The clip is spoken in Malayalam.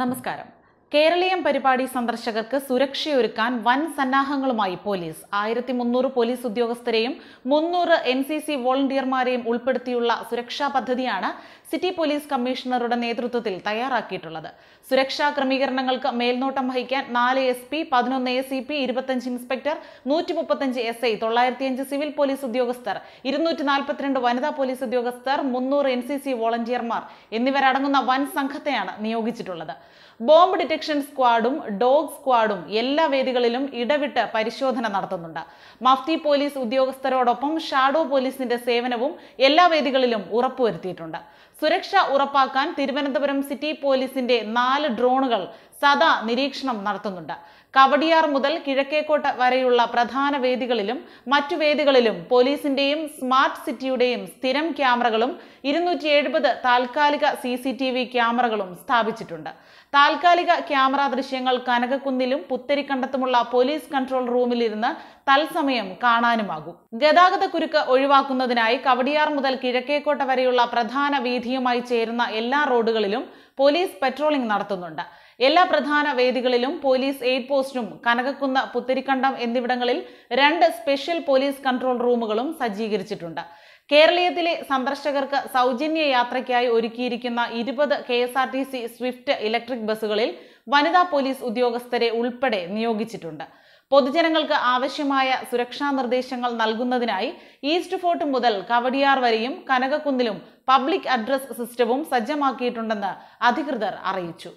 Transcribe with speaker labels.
Speaker 1: നമസ്കാരം കേരളീയം പരിപാടി സന്ദർശകർക്ക് സുരക്ഷയൊരുക്കാൻ വൻ സന്നാഹങ്ങളുമായി പോലീസ് ആയിരത്തി മുന്നൂറ് പോലീസ് ഉദ്യോഗസ്ഥരെയും മുന്നൂറ് എൻ സി സി വോളണ്ടിയർമാരെയും ഉൾപ്പെടുത്തിയുള്ള സുരക്ഷാ പദ്ധതിയാണ് സിറ്റി പോലീസ് കമ്മീഷണറുടെ നേതൃത്വത്തിൽ തയ്യാറാക്കിയിട്ടുള്ളത് സുരക്ഷാ ക്രമീകരണങ്ങൾക്ക് മേൽനോട്ടം വഹിക്കാൻ നാല് എസ് പി പതിനൊന്ന് എ സി പി ഇരുപത്തഞ്ച് ഇൻസ്പെക്ടർ നൂറ്റി മുപ്പത്തഞ്ച് എസ് ഐ തൊള്ളായിരത്തിയഞ്ച് സിവിൽ പോലീസ് ഉദ്യോഗസ്ഥർ ഇരുന്നൂറ്റി നാൽപ്പത്തിരണ്ട് വനിതാ പോലീസ് ഉദ്യോഗസ്ഥർ മുന്നൂറ് എൻ സി സി വോളണ്ടിയർമാർ എന്നിവരടങ്ങുന്ന വൻ സംഘത്തെയാണ് നിയോഗിച്ചിട്ടുള്ളത് ബോംബ് ഡിറ്റക്ഷൻ ഡിറ്റക്ഷൻ സ്ക്വാഡും ഡോഗ് സ്ക്വാഡും എല്ലാ വേദികളിലും ഇടവിട്ട് പരിശോധന നടത്തുന്നുണ്ട് മഫ്തി പോലീസ് ഉദ്യോഗസ്ഥരോടൊപ്പം ഷാഡോ പോലീസിന്റെ സേവനവും എല്ലാ വേദികളിലും ഉറപ്പുവരുത്തിയിട്ടുണ്ട് സുരക്ഷ ഉറപ്പാക്കാൻ തിരുവനന്തപുരം സിറ്റി പോലീസിന്റെ നാല് ഡ്രോണുകൾ സദാ നിരീക്ഷണം നടത്തുന്നുണ്ട് കവടിയാർ മുതൽ കിഴക്കേക്കോട്ട വരെയുള്ള പ്രധാന വേദികളിലും മറ്റു വേദികളിലും പോലീസിന്റെയും സ്മാർട്ട് സിറ്റിയുടെയും സ്ഥിരം ക്യാമറകളും ഇരുന്നൂറ്റി എഴുപത് താൽക്കാലിക സി സി ടി വി ക്യാമറകളും സ്ഥാപിച്ചിട്ടുണ്ട് താൽക്കാലിക ക്യാമറ ദൃശ്യങ്ങൾ കനകക്കുന്നിലും പുത്തരിക്കണ്ടത്തുമുള്ള പോലീസ് കൺട്രോൾ റൂമിലിരുന്ന് തത്സമയം കാണാനുമാകും ഗതാഗത കുരുക്ക് ഒഴിവാക്കുന്നതിനായി കവടിയാർ മുതൽ കിഴക്കേക്കോട്ട വരെയുള്ള പ്രധാന വീഥിയുമായി ചേരുന്ന എല്ലാ റോഡുകളിലും പോലീസ് പെട്രോളിംഗ് നടത്തുന്നുണ്ട് എല്ലാ പ്രധാന വേദികളിലും പോലീസ് എയ്ഡ് പോസ്റ്റും കനകക്കുന്ന പുത്തരിക്കണ്ടം എന്നിവിടങ്ങളിൽ രണ്ട് സ്പെഷ്യൽ പോലീസ് കൺട്രോൾ റൂമുകളും സജ്ജീകരിച്ചിട്ടുണ്ട് കേരളീയത്തിലെ സന്ദർശകർക്ക് സൗജന്യ യാത്രയ്ക്കായി ഒരുക്കിയിരിക്കുന്ന ഇരുപത് K S R T C swift electric ബസ്സുകളിൽ വനിതാ പോലീസ് ഉദ്യോഗസ്ഥരെ ഉൾപ്പെടെ നിയോഗിച്ചിട്ടുണ്ട് പൊതുജനങ്ങൾക്ക് ആവശ്യമായ സുരക്ഷാ നിർദ്ദേശങ്ങൾ നൽകുന്നതിനായി ഈസ്റ്റ് ഫോർട്ട് മുതൽ കവടിയാർ വരെയും കനകക്കുന്നിലും പബ്ലിക് അഡ്രസ് സിസ്റ്റവും സജ്ജമാക്കിയിട്ടുണ്ടെന്ന് അധികൃതർ അറിയിച്ചു